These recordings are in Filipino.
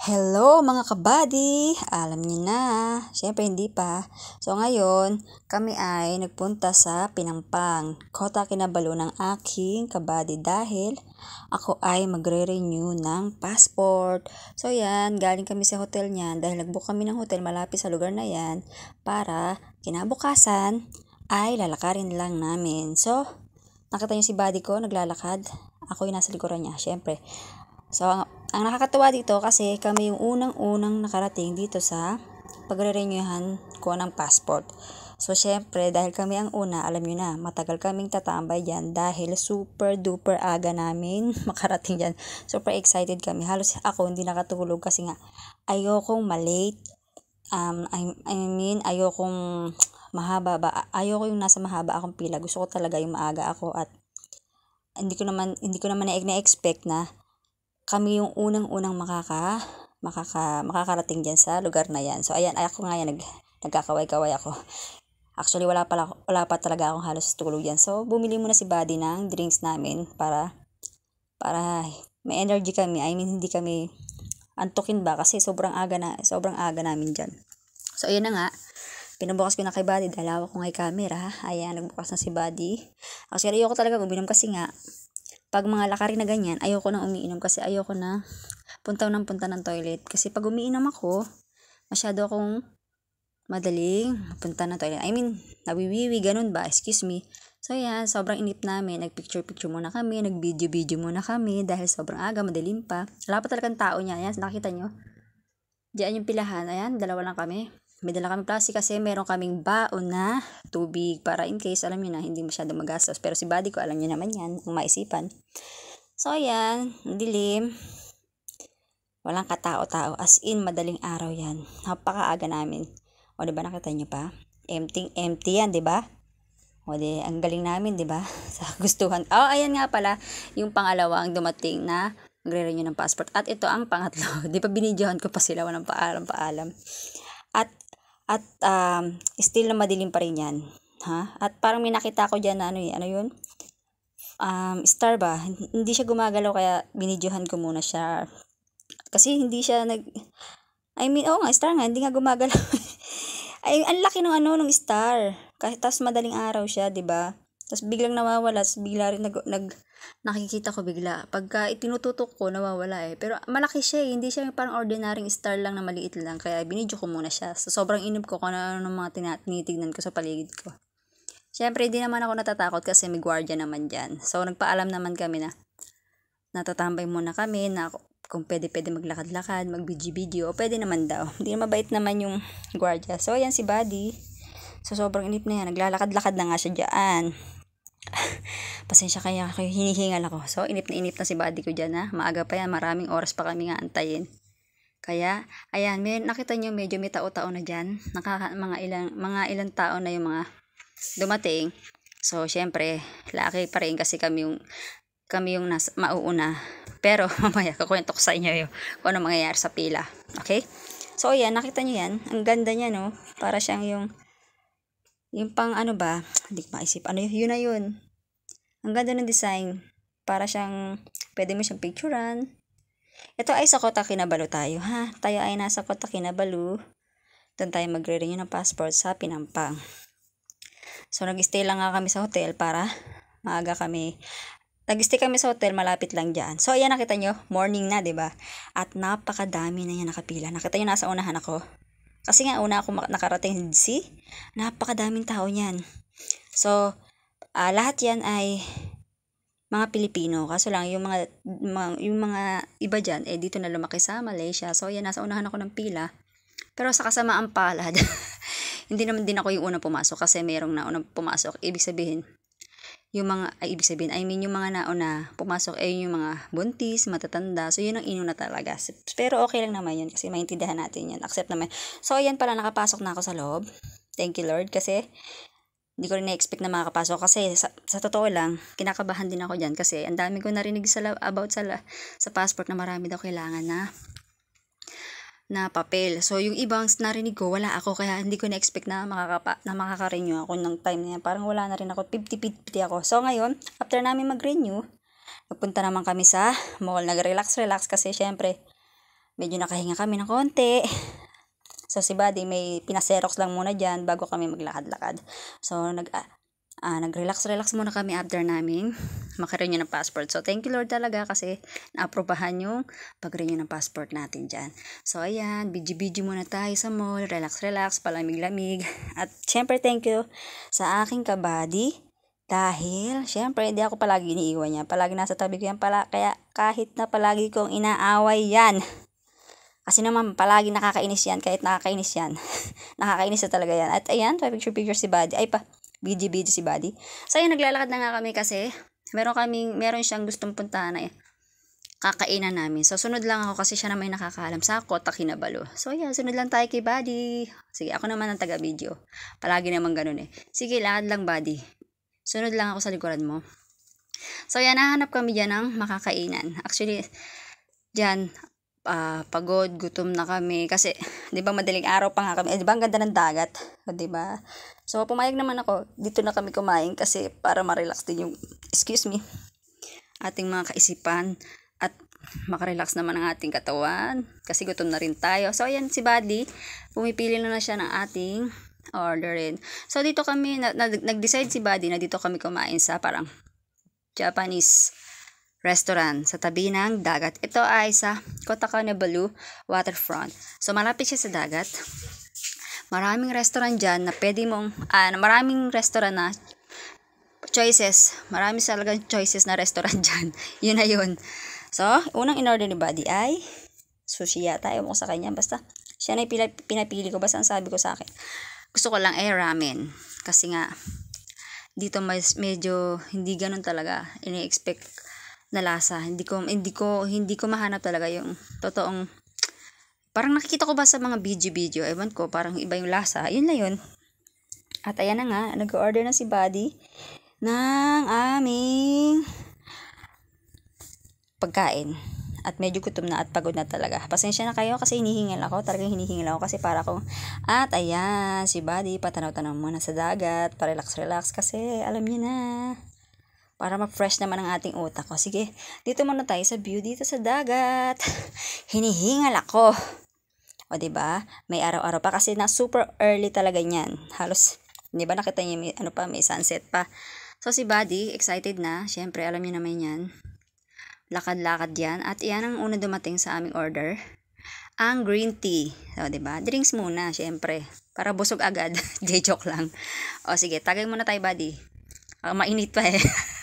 Hello mga kabady! Alam niyo na, syempre hindi pa. So ngayon, kami ay nagpunta sa Pinangpang, Kota Kinabalo ng aking kabady dahil ako ay magre-renew ng passport. So yan, galing kami sa hotel niyan dahil nagbook kami ng hotel malapit sa lugar na yan para kinabukasan ay lalakarin lang namin. So, nakita niyo si body ko naglalakad. Ako yung nasa likuran niya, syempre. So, ang nakakatawa dito kasi kami yung unang-unang nakarating dito sa pagre-renewan ko ng passport. So, syempre, dahil kami ang una, alam nyo na, matagal kaming tatambay dyan dahil super duper aga namin makarating dyan. Super excited kami. Halos ako hindi nakatulog kasi nga, ayokong malate. Um, I, I mean, ayokong mahaba ba. Ayoko yung nasa mahaba akong pila. Gusto ko talaga yung maaga ako at hindi ko naman hindi ko naman na-expect na kami yung unang-unang makaka, makaka, makakarating diyan sa lugar na yan. So, ayan, ako nga yan, nag, nagkakaway-kaway ako. Actually, wala, pala, wala pa talaga akong halos tulog diyan. So, bumili muna si Buddy ng drinks namin para, para may energy kami. I mean, hindi kami antukin ba kasi sobrang aga na sobrang aga namin diyan. So ayan na nga. Pinabukas ko na kay Buddy dahil hawak ko ngay camera. Ayan, nagbukas na si Buddy. Actually, ayoko talaga uminom kasi nga pag mga lakarin na ganyan, ayoko na umiinom kasi ayoko na punta ng punta ng toilet. Kasi pag umiinom ako, masyado akong madaling punta ng toilet. I mean, nawiwiwi, ganun ba? Excuse me. So yan, sobrang inip namin. Nagpicture-picture muna kami, nag-video-video muna kami dahil sobrang aga, madilim pa. Wala pa talagang tao niya. Ayan, nakita nyo. Diyan yung pilahan. Ayan, dalawa lang kami. May dala kami plastic kasi meron kaming baon na tubig para in case, alam niyo na, hindi masyado magastos. Pero si buddy ko, alam niyo naman yan, kung maisipan. So, ayan, dilim. Walang katao-tao. As in, madaling araw yan. Napakaaga namin. O, di ba nakita niyo pa? Empty, empty yan, di ba? O, di, ang galing namin, di ba? Sa gustuhan. Oh, ayan nga pala, yung pangalawa ang dumating na magre-renew ng passport. At ito ang pangatlo. Di pa binidyohan ko pa sila, walang paalam-paalam. At um, still na madilim pa rin yan. Ha? At parang may nakita ko dyan na ano, eh, ano yun? Um, star ba? Hindi siya gumagalaw kaya binidyohan ko muna siya. Kasi hindi siya nag... I mean, oo oh, nga, star nga. Hindi nga gumagalaw. Ay, ang laki ng ano, ng star. Kasi, tas madaling araw siya, di ba? Tapos biglang nawawala, tapos bigla rin nag, nag, nakikita ko bigla. Pagka itinututok ko, nawawala eh. Pero malaki siya eh. Hindi siya parang ordinaryong star lang na maliit lang. Kaya binidyo ko muna siya. So, sobrang inip ko kung ano ng mga tina- tinitignan ko sa paligid ko. Siyempre, hindi naman ako natatakot kasi may gwardiya naman dyan. So, nagpaalam naman kami na natatambay muna kami na kung pwede pwede maglakad-lakad, mag-video-video, pwede naman daw. Hindi mabait naman yung gwardiya. So, ayan si Buddy. So, sobrang inip na yan. Naglalakad-lakad na nga siya dyan. Pasensya kaya kayo, hinihingal ako. So, inip na inip na si body ko dyan ha. Maaga pa yan, maraming oras pa kami nga antayin. Kaya, ayan, may, nakita nyo medyo may tao-tao na dyan. Nakaka, mga, ilang, mga ilang tao na yung mga dumating. So, syempre, laki pa rin kasi kami yung, kami yung nas, mauuna. Pero, mamaya, kukwento ko sa inyo yung kung ano mangyayari sa pila. Okay? So, ayan, nakita nyo yan. Ang ganda niya, no? Para siyang yung, yung pang ano ba, hindi ko maisip. Ano yun, yun na yun. Ang ganda ng design. Para siyang, pwede mo siyang picturean. Ito ay sa Kota Kinabalu tayo, ha? Tayo ay nasa Kota Kinabalu. Doon tayo magre-renew ng passport sa Pinampang. So, nag-stay lang nga kami sa hotel para maaga kami Nag-stay kami sa hotel, malapit lang dyan. So, ayan, nakita nyo, morning na, ba diba? At napakadami na yan nakapila. Nakita nyo, nasa unahan ako. Kasi nga, una ako nakarating, si, Napakadaming tao niyan. So, uh, lahat yan ay mga Pilipino. Kaso lang, yung mga, mga, yung mga iba dyan, eh, dito na lumaki sa Malaysia. So, yan, nasa unahan ako ng pila. Pero sa kasamaang palad, hindi naman din ako yung unang pumasok kasi mayroong naunang pumasok. Ibig sabihin, yung mga, ay, ibig sabihin, I mean, yung mga nauna pumasok, ay eh, yung mga buntis, matatanda. So, yun ang na talaga. Pero okay lang naman yun kasi maintindihan natin yun. Accept naman. So, ayan pala, nakapasok na ako sa loob. Thank you, Lord. Kasi, hindi ko rin na-expect na makakapasok kasi sa, sa totoo lang, kinakabahan din ako dyan kasi ang dami ko narinig sa, about sa, sa passport na marami daw kailangan na na papel. So, yung ibang narinig ko, wala ako. Kaya, hindi ko na-expect na, makaka na makaka-renew ako ng time na Parang wala na rin ako. 50-50 ako. So, ngayon, after namin mag-renew, nagpunta naman kami sa mall. Nag-relax-relax kasi, syempre, medyo nakahinga kami ng konti sa si Buddy may pinaserox lang muna diyan bago kami maglakad-lakad. So nag uh, nag-relax-relax muna kami after namin makarenew ng passport. So, thank you Lord talaga kasi naaprobahan yung pag-renew ng passport natin dyan. So, ayan, biji-biji muna tayo sa mall, relax-relax, palamig-lamig. At syempre, thank you sa aking kabady dahil, syempre, hindi ako palagi iniiwan niya. Palagi nasa tabi ko yan pala. Kaya kahit na palagi kong inaaway yan, kasi naman, palagi nakakainis yan, kahit nakakainis yan. nakakainis na talaga yan. At ayan, pa picture picture si Buddy. Ay pa, BG BG si Buddy. So ayun, naglalakad na nga kami kasi meron kaming, meron siyang gustong puntahan na eh kakainan namin. So, sunod lang ako kasi siya na may nakakaalam sa ako, takinabalo. So, yeah, sunod lang tayo kay buddy. Sige, ako naman ang taga-video. Palagi naman ganun eh. Sige, lakad lang buddy. Sunod lang ako sa likuran mo. So, ayan, nahanap kami dyan ng makakainan. Actually, dyan, uh, pagod, gutom na kami kasi 'di ba madaling araw pa nga kami. Eh, 'Di ba ang ganda ng dagat? 'Di ba? So pumayag naman ako. Dito na kami kumain kasi para ma-relax din yung excuse me ating mga kaisipan at makarelax naman ang ating katawan kasi gutom na rin tayo. So ayan si Buddy, pumipili na na siya ng ating orderin. So dito kami na, na, nag-decide si Buddy na dito kami kumain sa parang Japanese restaurant sa tabi ng dagat. Ito ay sa Kota Kinabalu waterfront. So malapit siya sa dagat. Maraming restaurant diyan na pwede mong, ah, maraming restaurant na choices. Maraming talagang choices na restaurant diyan. yun na yun. So, unang in-order ni Buddy ay sushi yata. Ewan ko sa kanya. Basta, siya na pila, pinapili ko. Basta ang sabi ko sa akin. Gusto ko lang ay eh, ramen. Kasi nga, dito mas, medyo hindi ganun talaga ini-expect na lasa. Hindi ko hindi ko hindi ko mahanap talaga yung totoong parang nakikita ko ba sa mga video-video, ewan ko, parang iba yung lasa. Yun na yun. At ayan na nga, nag-order na si Buddy ng aming pagkain. At medyo gutom na at pagod na talaga. Pasensya na kayo kasi hinihingal ako. Talagang hinihingal ako kasi para akong, at ayan, si Buddy, patanaw-tanaw muna sa dagat, parelax-relax kasi alam niyo na para ma-fresh naman ang ating utak ko. Sige, dito muna tayo sa view dito sa dagat. Hinihingal ako. O, ba diba? May araw-araw pa kasi na super early talaga niyan. Halos, di ba nakita niyo, may, ano pa, may sunset pa. So, si Buddy, excited na. Siyempre, alam niyo naman yan. Lakad-lakad yan. At iyan ang una dumating sa aming order. Ang green tea. So, ba diba? Drinks muna, syempre. Para busog agad. J-joke lang. O, sige, tagay muna tayo, buddy. Uh, mainit pa eh.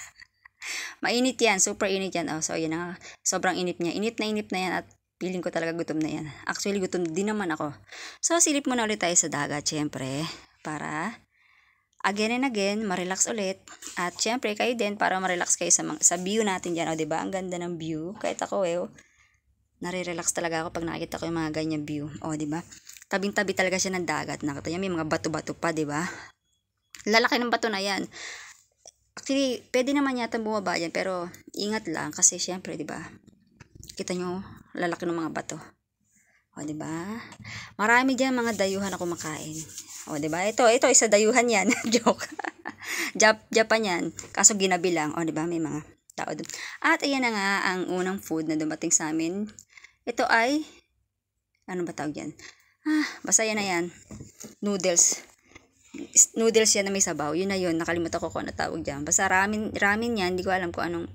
Mainit yan, super init yan. Oh, so, yun na Sobrang init niya. Init na init na yan at feeling ko talaga gutom na yan. Actually, gutom din naman ako. So, silip muna ulit tayo sa dagat, syempre. Para again and again, marelax ulit. At syempre, kayo din para marelax kayo sa, sa view natin dyan. O, ba diba? Ang ganda ng view. Kahit ako, eh, oh, nare-relax talaga ako pag nakikita ko yung mga ganyan view. O, ba diba? Tabing-tabi talaga siya ng dagat. Nakita niya, may mga bato-bato pa, ba diba? Lalaki ng bato na yan. Actually, pwede naman yata bumaba yan, pero ingat lang kasi syempre, di ba? Kita nyo, lalaki ng mga bato. O, di ba? Marami diyan mga dayuhan na kumakain. O, di ba? Ito, ito, isa dayuhan yan. Joke. Jap, Japan yan. Kaso ginabi lang. O, di ba? May mga tao doon. At ayan na nga ang unang food na dumating sa amin. Ito ay, ano ba tawag yan? Ah, basta yan na yan. Noodles noodles yan na may sabaw. Yun na yun. Nakalimutan ko kung ano tawag dyan. Basta ramen, ramen yan. Hindi ko alam kung anong...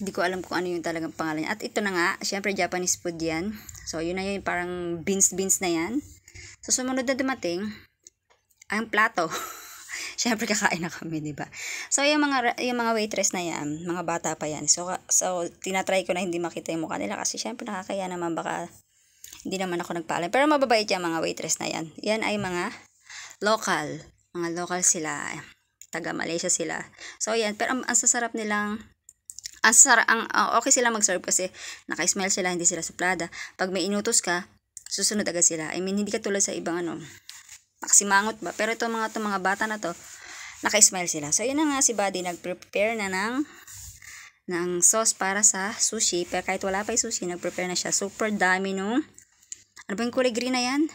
Hindi ko alam kung ano yung talagang pangalan niya. At ito na nga. Siyempre, Japanese food yan. So, yun na yun. Parang beans-beans na yan. So, sumunod na dumating, ang plato. Siyempre, kakain na kami, di ba? So, yung mga, yung mga waitress na yan, mga bata pa yan. So, so, tinatry ko na hindi makita yung mukha nila kasi siyempre, nakakaya naman baka hindi naman ako nagpaalam. Pero mababait yung mga waitress na yan. Yan ay mga local. Mga local sila. Eh, taga Malaysia sila. So, yan. Pero ang, ang sasarap nilang ang, sar ang uh, okay sila mag-serve kasi naka-smile sila, hindi sila suplada. Pag may inutos ka, susunod agad sila. I mean, hindi ka tulad sa ibang ano, nakasimangot ba? Pero ito mga to mga bata na to, naka-smile sila. So, yun na nga si Buddy, nag-prepare na ng ng sauce para sa sushi. Pero kahit wala pa yung sushi, nag-prepare na siya. Super dami nung, ano ba yung kulay green na yan?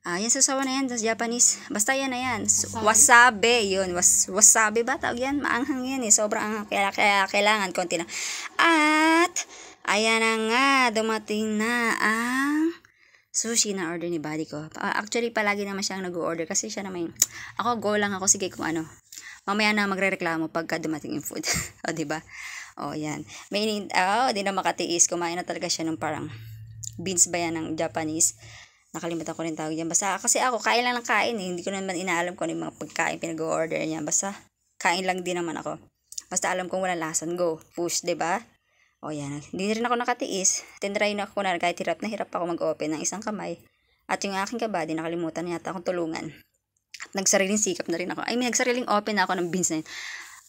Ah, yan sasawa na yan sa Japanese. Basta yan na yan. Wasabi? wasabi yun. Was, wasabi ba? Tawag yan. Maanghang yan eh. Sobrang anghang. Kaya, kaya kailangan konti lang. At, ayan na nga. Dumating na ang sushi na order ni buddy ko. Actually, palagi naman siyang nag-order kasi siya naman, ako go lang ako, sige kung ano. Mamaya na magre-reklamo pagka dumating yung food. o, diba? O, yan. May, oh, di na makatiis. Kumain na talaga siya nung parang beans ba yan ng Japanese nakalimutan ko rin tawag yan. Basta kasi ako, kain lang ng kain eh. Hindi ko naman inaalam kung ano yung mga pagkain pinag-order niya. Basta kain lang din naman ako. Basta alam kong wala lasan, go. Push, ba diba? O yan, hindi rin ako nakatiis. Tinry na ako na kahit hirap na hirap ako mag-open ng isang kamay. At yung aking kabady, nakalimutan na yata akong tulungan. At nagsariling sikap na rin ako. Ay, may nagsariling open na ako ng beans na yun.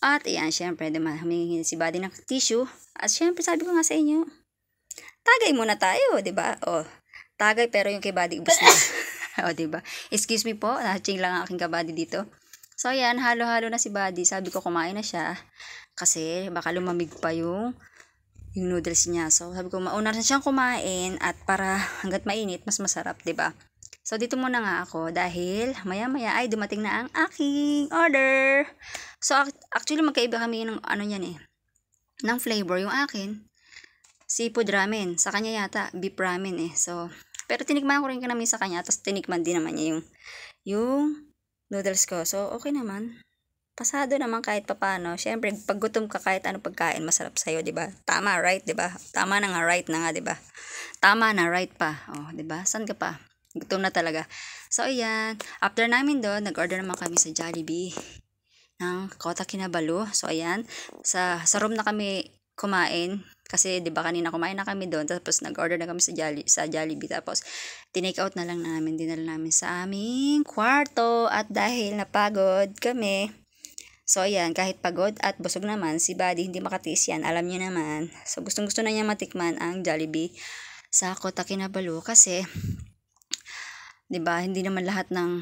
At ayan, syempre, naman, humingi si body ng tissue. At syempre, sabi ko nga sa inyo, tagay muna tayo, ba diba? O, tagay pero yung kay body ubos na. o, diba? Excuse me po, nahaching lang ang aking kabady dito. So, ayan, halo-halo na si body. Sabi ko, kumain na siya. Kasi, baka lumamig pa yung yung noodles niya. So, sabi ko, mauna na siyang kumain at para hanggat mainit, mas masarap, ba diba? So, dito muna nga ako dahil maya-maya ay dumating na ang aking order. So, actually, magkaiba kami ng ano niyan eh, ng flavor. Yung akin, seafood ramen. Sa kanya yata, beef ramen eh. So, pero tinikman ko rin kami sa kanya, tapos tinikman din naman niya yung, yung noodles ko. So, okay naman. Pasado naman kahit papano. Siyempre, pag gutom ka kahit anong pagkain, masarap sa'yo, di ba? Tama, right, di ba? Tama na nga, right na nga, di ba? Tama na, right pa. Oh, di ba? San ka pa? Gutom na talaga. So, ayan. After namin doon, nag-order naman kami sa Jollibee ng Kota Kinabalu. So, ayan. Sa, sa room na kami kumain kasi 'di ba kanina kumain na kami doon tapos nag-order na kami sa Jolli sa Jollibee tapos tinake out na lang namin dinala namin sa aming kwarto at dahil napagod kami So ayan, kahit pagod at busog naman, si Buddy hindi makatiis yan, alam niyo naman. So gustong gusto na niya matikman ang Jollibee sa Kota Kinabalu kasi 'di ba, hindi naman lahat ng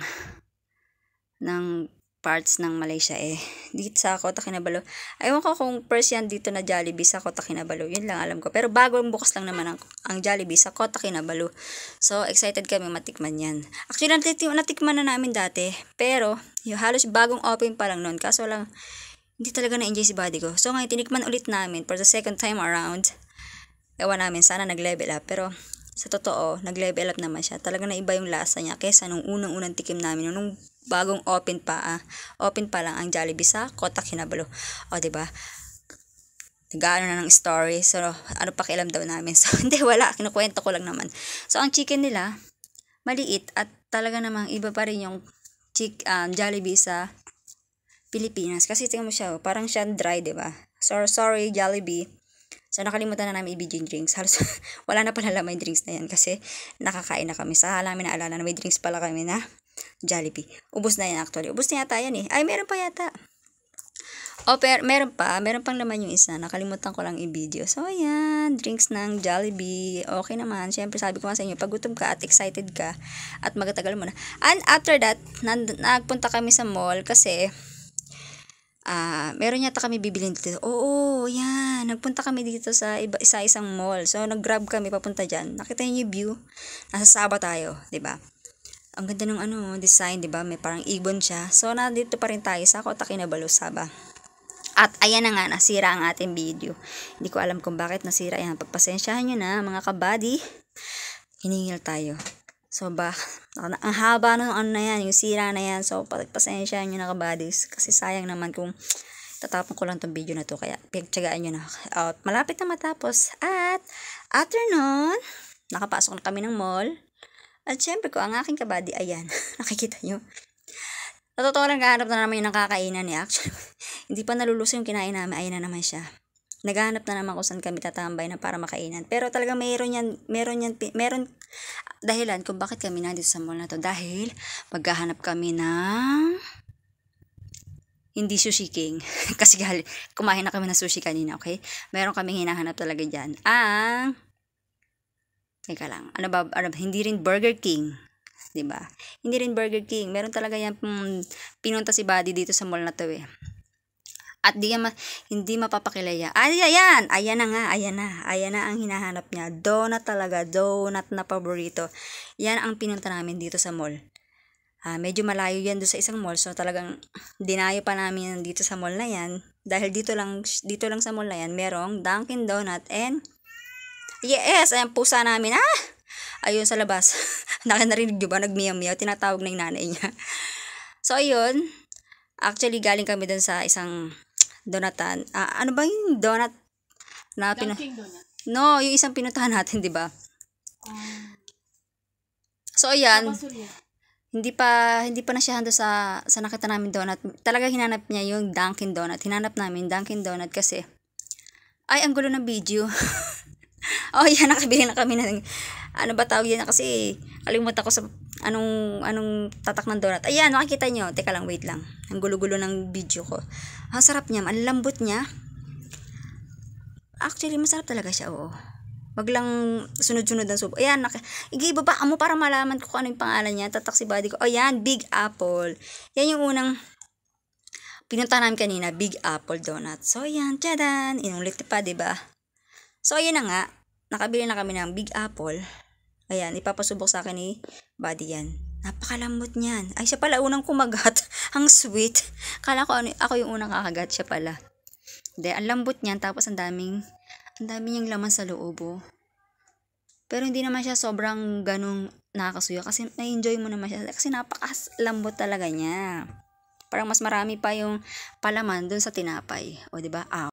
ng parts ng Malaysia eh. Dito sa Kota Kinabalu. Ayun ko kung first yan dito na Jollibee sa Kota Kinabalu. Yun lang alam ko. Pero bagong bukas lang naman ang, ang Jollibee sa Kota Kinabalu. So, excited kami matikman yan. Actually, natikman na namin dati. Pero, yung halos bagong open pa lang noon. Kaso lang, hindi talaga na-enjoy si body ko. So, ngayon, tinikman ulit namin for the second time around. Ewan namin, sana nag-level up. Pero, sa totoo, nag-level up naman siya. Talaga na iba yung lasa niya kesa nung unang-unang tikim namin. Nung bagong open pa ah. Open pa lang ang Jollibee sa Kota Kinabalu. O, oh, di ba? nag-ano na ng story. So, ano pa pakialam daw namin. So, hindi, wala. kinukuwento ko lang naman. So, ang chicken nila, maliit at talaga namang iba pa rin yung chick, um, Jollibee sa Pilipinas. Kasi tingnan mo siya, oh, parang siya dry, di ba? So, sorry, Jollibee. So, nakalimutan na namin ibigay yung drinks. Halos, wala na pala may drinks na yan kasi nakakain na kami. Sa so, halamin na alala na may drinks pala kami na Jollibee. Ubus na yan actually. Ubus na yata yan eh. Ay, meron pa yata. O, oh, pero meron pa. Meron pang laman yung isa. Nakalimutan ko lang i-video. So, ayan. Drinks ng Jollibee. Okay naman. Siyempre, sabi ko nga sa inyo, pag gutom ka at excited ka at magatagal mo na. And after that, nagpunta kami sa mall kasi Ah, uh, meron yata kami bibilin dito. Oo, ayan. Nagpunta kami dito sa isa isang mall. So nag-grab kami papunta diyan. Nakita niyo yung view. Nasa Saba tayo, 'di ba? Ang ganda ng ano, design, 'di ba? May parang ibon siya. So nandito pa rin tayo sa Kota Kinabalu, Kinabalusaba. At ayan na nga, nasira ang ating video. Hindi ko alam kung bakit nasira yan. Pagpasensyahan nyo na mga kabady. Hiningil tayo. So ba, ang haba ng ano na yan, yung sira na yan. So pagpasensyahan nyo na kabadys. Kasi sayang naman kung tatapon ko lang tong video na to. Kaya pagtsagaan nyo na. At malapit na matapos. At afternoon nakapasok na kami ng mall. At syempre ko, ang aking kabady, ayan, nakikita nyo. Sa totoo lang, kahanap na naman yung nakakainan niya. Eh, actually, hindi pa naluluso yung kinain namin, ayan na naman siya. Naghahanap na naman kung saan kami tatambay na para makainan. Pero talaga mayroon yan, meron yan, meron dahilan kung bakit kami nandito sa mall na to. Dahil maghahanap kami ng hindi sushi king. Kasi kumain na kami ng sushi kanina, okay? Meron kaming hinahanap talaga dyan. Ang ah, Teka lang. Ano ba? Ano, hindi rin Burger King. 'di ba? Hindi rin Burger King. Meron talaga yan mm, pinunta si Buddy dito sa mall na 'to eh. At di ma- hindi mapapakilaya. Ay, ayan! Ayan na nga, ayan na. Ayan na ang hinahanap niya. Donut talaga, donut na paborito. Yan ang pinunta namin dito sa mall. Uh, medyo malayo yan doon sa isang mall. So talagang dinayo pa namin dito sa mall na yan. Dahil dito lang, dito lang sa mall na yan, merong Dunkin Donut and Yes, ayan pusa namin. ha? Ah! Ayun sa labas. Nakinarinig diba? Nagmiyaw-miyaw. Tinatawag na yung nanay niya. So, ayun. Actually, galing kami dun sa isang donatan. Ah, ano ba yung donut? Na pina- donut. No, yung isang pinutahan natin, di ba? Ah. so, ayan. Hindi pa, hindi pa na siya sa, sa nakita namin donut. Talaga hinanap niya yung Dunkin' Donut. Hinanap namin Dunkin' Donut kasi, ay, ang gulo ng video. oh, yan, nakabili na kami ng, ano ba tawag yan kasi, kalimutan ko sa, anong, anong tatak ng donut. Ayan, makikita nyo. Teka lang, wait lang. Ang gulo-gulo ng video ko. Ang sarap niya, ang lambot niya. Actually, masarap talaga siya, oo. Wag lang sunod-sunod ang subo. Ayan, naka, igiba ba mo para malaman ko kung ano yung pangalan niya. Tatak si body ko. Ayan, oh, Big Apple. Yan yung unang pinunta namin kanina, Big Apple Donut. So, ayan, tadaan. Inulit pa, ba diba? So, ayun na nga. Nakabili na kami ng Big Apple. Ayan, ipapasubok sa akin ni Buddy yan. Napakalambot niyan. Ay, siya pala unang kumagat. ang sweet. Kala ko ano, ako yung unang kakagat siya pala. Hindi, ang lambot niyan. Tapos ang daming, ang daming niyang laman sa loob. Oh. Pero hindi naman siya sobrang ganong nakakasuya. Kasi na-enjoy mo naman siya. Kasi napakalambot talaga niya. Parang mas marami pa yung palaman dun sa tinapay. O, di ba? Ah,